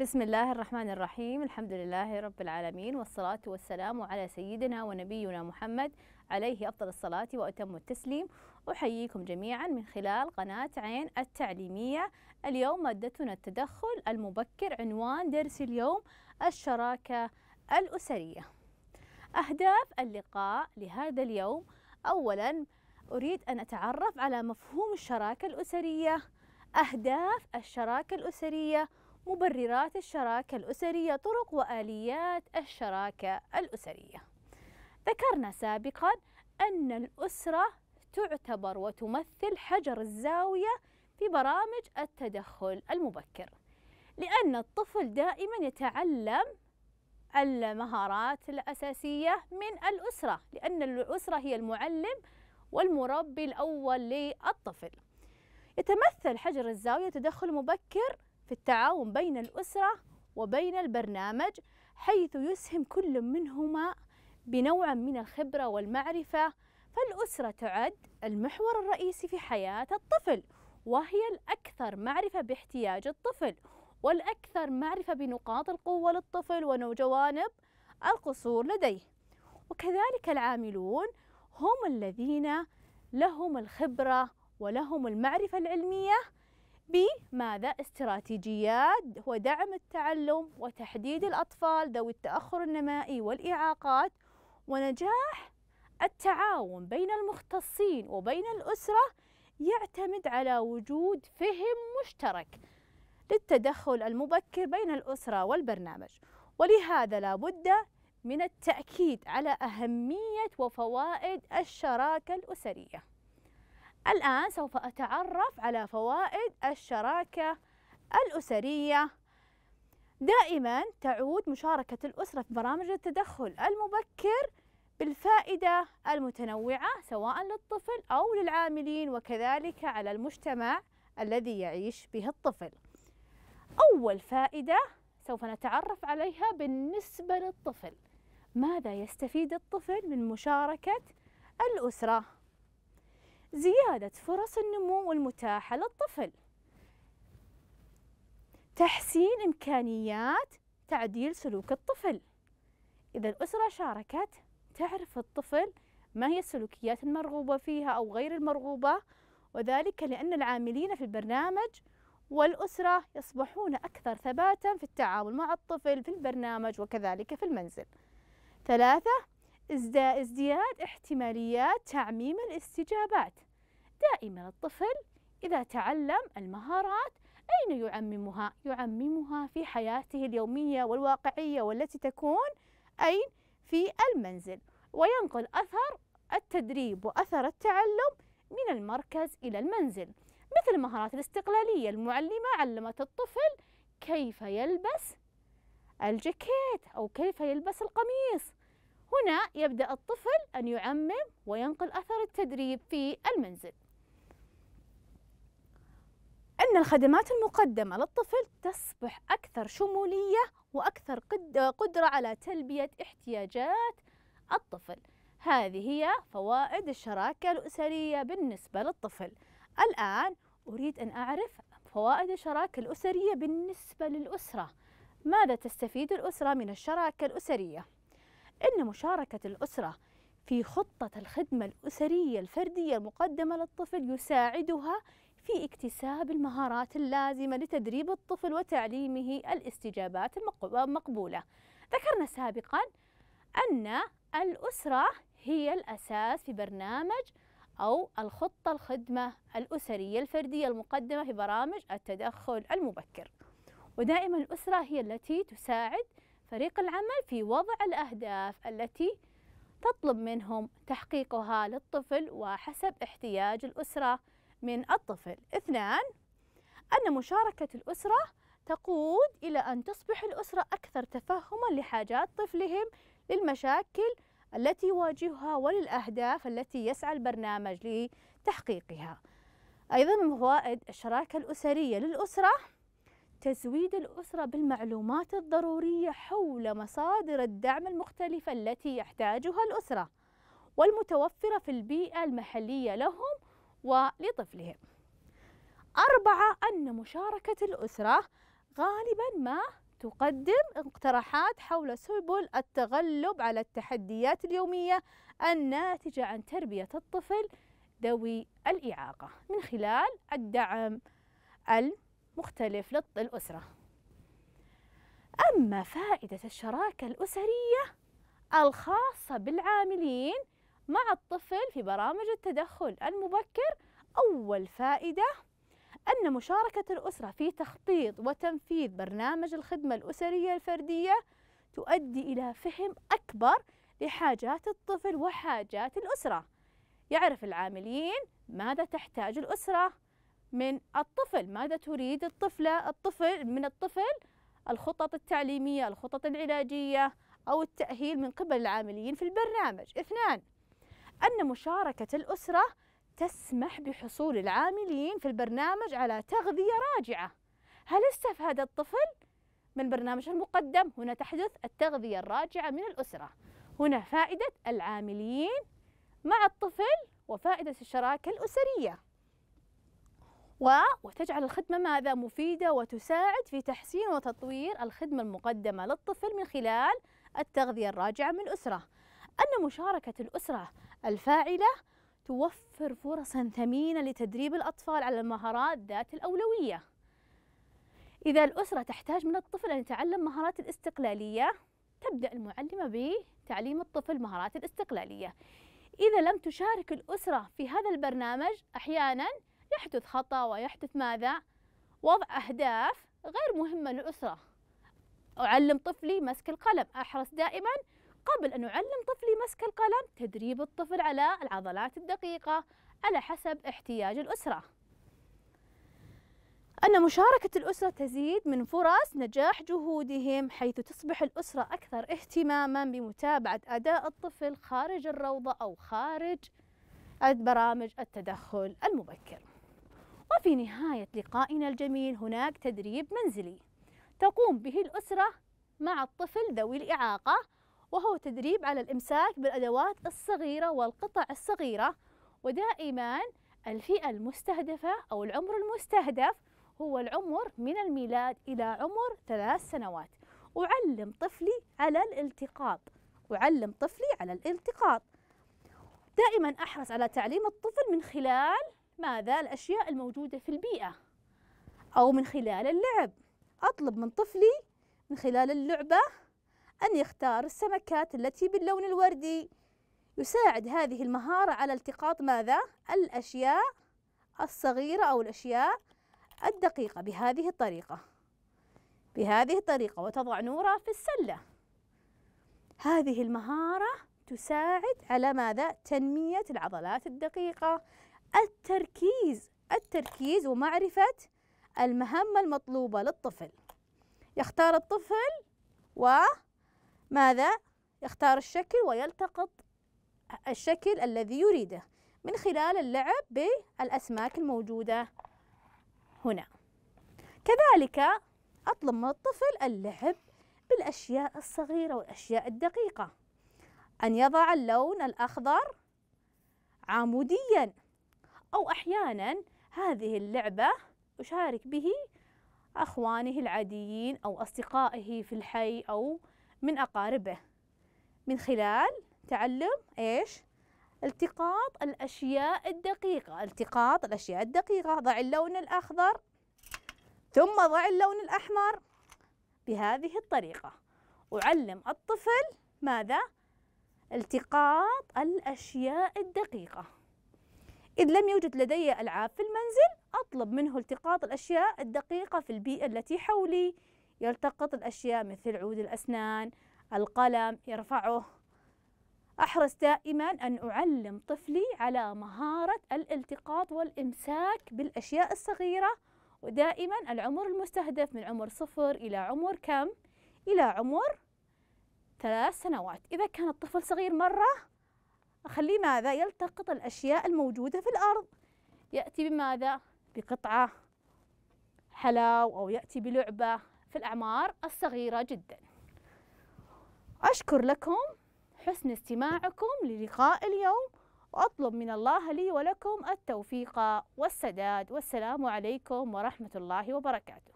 بسم الله الرحمن الرحيم الحمد لله رب العالمين والصلاة والسلام على سيدنا ونبينا محمد عليه أفضل الصلاة وأتم التسليم أحييكم جميعا من خلال قناة عين التعليمية اليوم مادتنا التدخل المبكر عنوان درس اليوم الشراكة الأسرية أهداف اللقاء لهذا اليوم أولا أريد أن أتعرف على مفهوم الشراكة الأسرية أهداف الشراكة الأسرية مبررات الشراكة الأسرية طرق وآليات الشراكة الأسرية ذكرنا سابقا أن الأسرة تعتبر وتمثل حجر الزاوية في برامج التدخل المبكر لأن الطفل دائما يتعلم المهارات الأساسية من الأسرة لأن الأسرة هي المعلم والمربي الأول للطفل يتمثل حجر الزاوية تدخل مبكر في التعاون بين الأسرة وبين البرنامج حيث يسهم كل منهما بنوع من الخبرة والمعرفة فالأسرة تعد المحور الرئيسي في حياة الطفل وهي الأكثر معرفة باحتياج الطفل والأكثر معرفة بنقاط القوة للطفل وجوانب القصور لديه وكذلك العاملون هم الذين لهم الخبرة ولهم المعرفة العلمية بماذا استراتيجيات ودعم التعلم وتحديد الأطفال ذوي التأخر النمائي والإعاقات ونجاح التعاون بين المختصين وبين الأسرة يعتمد على وجود فهم مشترك للتدخل المبكر بين الأسرة والبرنامج ولهذا لا بد من التأكيد على أهمية وفوائد الشراكة الأسرية الآن سوف أتعرف على فوائد الشراكة الأسرية دائما تعود مشاركة الأسرة في برامج التدخل المبكر بالفائدة المتنوعة سواء للطفل أو للعاملين وكذلك على المجتمع الذي يعيش به الطفل. أول فائدة سوف نتعرف عليها بالنسبة للطفل. ماذا يستفيد الطفل من مشاركة الأسرة؟ زيادة فرص النمو المتاحة للطفل تحسين إمكانيات تعديل سلوك الطفل إذا الأسرة شاركت تعرف الطفل ما هي السلوكيات المرغوبة فيها أو غير المرغوبة وذلك لأن العاملين في البرنامج والأسرة يصبحون أكثر ثباتا في التعامل مع الطفل في البرنامج وكذلك في المنزل ثلاثة ازدياد احتماليات تعميم الاستجابات دائما الطفل إذا تعلم المهارات أين يعممها؟ يعممها في حياته اليومية والواقعية والتي تكون أين؟ في المنزل وينقل أثر التدريب وأثر التعلم من المركز إلى المنزل مثل مهارات الاستقلالية المعلمة علمت الطفل كيف يلبس الجاكيت أو كيف يلبس القميص هنا يبدأ الطفل أن يعمم وينقل أثر التدريب في المنزل أن الخدمات المقدمة للطفل تصبح أكثر شمولية وأكثر قدرة على تلبية احتياجات الطفل هذه هي فوائد الشراكة الأسرية بالنسبة للطفل الآن أريد أن أعرف فوائد الشراكة الأسرية بالنسبة للأسرة ماذا تستفيد الأسرة من الشراكة الأسرية؟ أن مشاركة الأسرة في خطة الخدمة الأسرية الفردية المقدمة للطفل يساعدها في اكتساب المهارات اللازمة لتدريب الطفل وتعليمه الاستجابات المقبولة. ذكرنا سابقا أن الأسرة هي الأساس في برنامج أو الخطة الخدمة الأسرية الفردية المقدمة في برامج التدخل المبكر. ودائما الأسرة هي التي تساعد فريق العمل في وضع الأهداف التي تطلب منهم تحقيقها للطفل وحسب احتياج الأسرة من الطفل اثنان أن مشاركة الأسرة تقود إلى أن تصبح الأسرة أكثر تفهما لحاجات طفلهم للمشاكل التي يواجهها وللأهداف التي يسعى البرنامج لتحقيقها أيضا من فوائد الشراكة الأسرية للأسرة تزويد الأسرة بالمعلومات الضرورية حول مصادر الدعم المختلفة التي يحتاجها الأسرة والمتوفرة في البيئة المحلية لهم ولطفلهم أربعة أن مشاركة الأسرة غالبا ما تقدم اقتراحات حول سبل التغلب على التحديات اليومية الناتجة عن تربية الطفل ذوي الإعاقة من خلال الدعم الم مختلف للأسرة أما فائدة الشراكة الأسرية الخاصة بالعاملين مع الطفل في برامج التدخل المبكر أول فائدة أن مشاركة الأسرة في تخطيط وتنفيذ برنامج الخدمة الأسرية الفردية تؤدي إلى فهم أكبر لحاجات الطفل وحاجات الأسرة يعرف العاملين ماذا تحتاج الأسرة من الطفل ماذا تريد الطفلة الطفل من الطفل الخطط التعليمية الخطط العلاجية أو التأهيل من قبل العاملين في البرنامج اثنان أن مشاركة الأسرة تسمح بحصول العاملين في البرنامج على تغذية راجعة هل استفاد الطفل من برنامج المقدم هنا تحدث التغذية الراجعة من الأسرة هنا فائدة العاملين مع الطفل وفائدة الشراكة الأسرية وتجعل الخدمة ماذا مفيدة وتساعد في تحسين وتطوير الخدمة المقدمة للطفل من خلال التغذية الراجعة من الأسرة أن مشاركة الأسرة الفاعلة توفر فرصا ثمينة لتدريب الأطفال على المهارات ذات الأولوية إذا الأسرة تحتاج من الطفل أن يتعلم مهارات الاستقلالية تبدأ المعلمة بتعليم الطفل مهارات الاستقلالية إذا لم تشارك الأسرة في هذا البرنامج أحيانا يحدث خطأ ويحدث ماذا وضع أهداف غير مهمة للأسرة أعلم طفلي مسك القلم أحرص دائما قبل أن أعلم طفلي مسك القلم تدريب الطفل على العضلات الدقيقة على حسب احتياج الأسرة أن مشاركة الأسرة تزيد من فرص نجاح جهودهم حيث تصبح الأسرة أكثر اهتماما بمتابعة أداء الطفل خارج الروضة أو خارج برامج التدخل المبكر وفي نهاية لقائنا الجميل هناك تدريب منزلي تقوم به الأسرة مع الطفل ذوي الإعاقة وهو تدريب على الإمساك بالأدوات الصغيرة والقطع الصغيرة ودائما الفئة المستهدفة أو العمر المستهدف هو العمر من الميلاد إلى عمر ثلاث سنوات أعلم طفلي على الالتقاط أعلم طفلي على الالتقاط دائما أحرص على تعليم الطفل من خلال ماذا الأشياء الموجودة في البيئة أو من خلال اللعب أطلب من طفلي من خلال اللعبة أن يختار السمكات التي باللون الوردي يساعد هذه المهارة على التقاط ماذا؟ الأشياء الصغيرة أو الأشياء الدقيقة بهذه الطريقة بهذه الطريقة وتضع نورة في السلة هذه المهارة تساعد على ماذا؟ تنمية العضلات الدقيقة التركيز التركيز ومعرفة المهمة المطلوبة للطفل يختار الطفل وماذا؟ يختار الشكل ويلتقط الشكل الذي يريده من خلال اللعب بالأسماك الموجودة هنا كذلك أطلب من الطفل اللعب بالأشياء الصغيرة والأشياء الدقيقة أن يضع اللون الأخضر عموديا أو أحيانا هذه اللعبة أشارك به أخوانه العاديين أو أصدقائه في الحي أو من أقاربه من خلال تعلم إيش؟ التقاط الأشياء الدقيقة التقاط الأشياء الدقيقة ضع اللون الأخضر ثم ضع اللون الأحمر بهذه الطريقة أعلم الطفل ماذا؟ التقاط الأشياء الدقيقة إذ لم يوجد لدي ألعاب في المنزل أطلب منه التقاط الأشياء الدقيقة في البيئة التي حولي يلتقط الأشياء مثل عود الأسنان القلم يرفعه أحرص دائما أن أعلم طفلي على مهارة الالتقاط والإمساك بالأشياء الصغيرة ودائما العمر المستهدف من عمر صفر إلى عمر كم؟ إلى عمر ثلاث سنوات إذا كان الطفل صغير مرة أخليه ماذا يلتقط الأشياء الموجودة في الأرض يأتي بماذا بقطعة حلاو أو يأتي بلعبة في الأعمار الصغيرة جدا أشكر لكم حسن استماعكم للقاء اليوم وأطلب من الله لي ولكم التوفيق والسداد والسلام عليكم ورحمة الله وبركاته